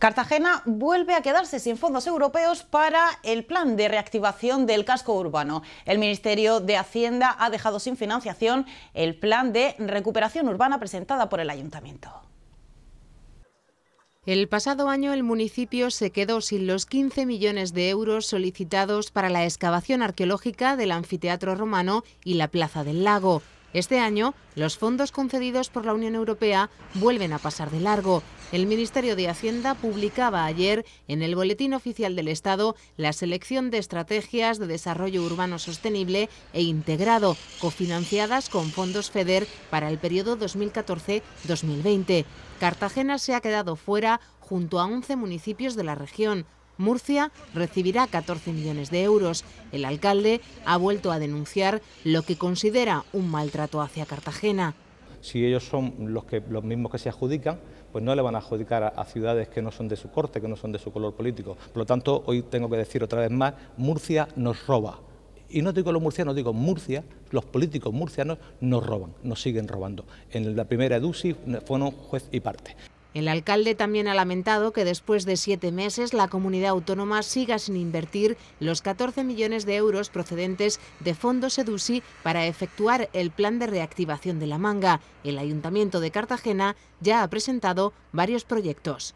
Cartagena vuelve a quedarse sin fondos europeos para el plan de reactivación del casco urbano. El Ministerio de Hacienda ha dejado sin financiación el plan de recuperación urbana presentada por el Ayuntamiento. El pasado año el municipio se quedó sin los 15 millones de euros solicitados para la excavación arqueológica del anfiteatro romano y la Plaza del Lago. Este año, los fondos concedidos por la Unión Europea vuelven a pasar de largo. El Ministerio de Hacienda publicaba ayer en el Boletín Oficial del Estado la selección de estrategias de desarrollo urbano sostenible e integrado, cofinanciadas con fondos FEDER para el periodo 2014-2020. Cartagena se ha quedado fuera junto a 11 municipios de la región. Murcia recibirá 14 millones de euros. El alcalde ha vuelto a denunciar lo que considera un maltrato hacia Cartagena. Si ellos son los, que, los mismos que se adjudican, pues no le van a adjudicar a, ciudades que no son de su corte, que no son de su color político. Por lo tanto, hoy tengo que decir otra vez más, Murcia nos roba. Y no digo los murcianos, digo Murcia, los políticos murcianos nos roban, nos siguen robando. En la primera EDUSI fueron juez y parte. El alcalde también ha lamentado que después de siete meses la comunidad autónoma siga sin invertir los 14 millones de euros procedentes de fondos EDUSI para efectuar el plan de reactivación de la manga. El Ayuntamiento de Cartagena ya ha presentado varios proyectos.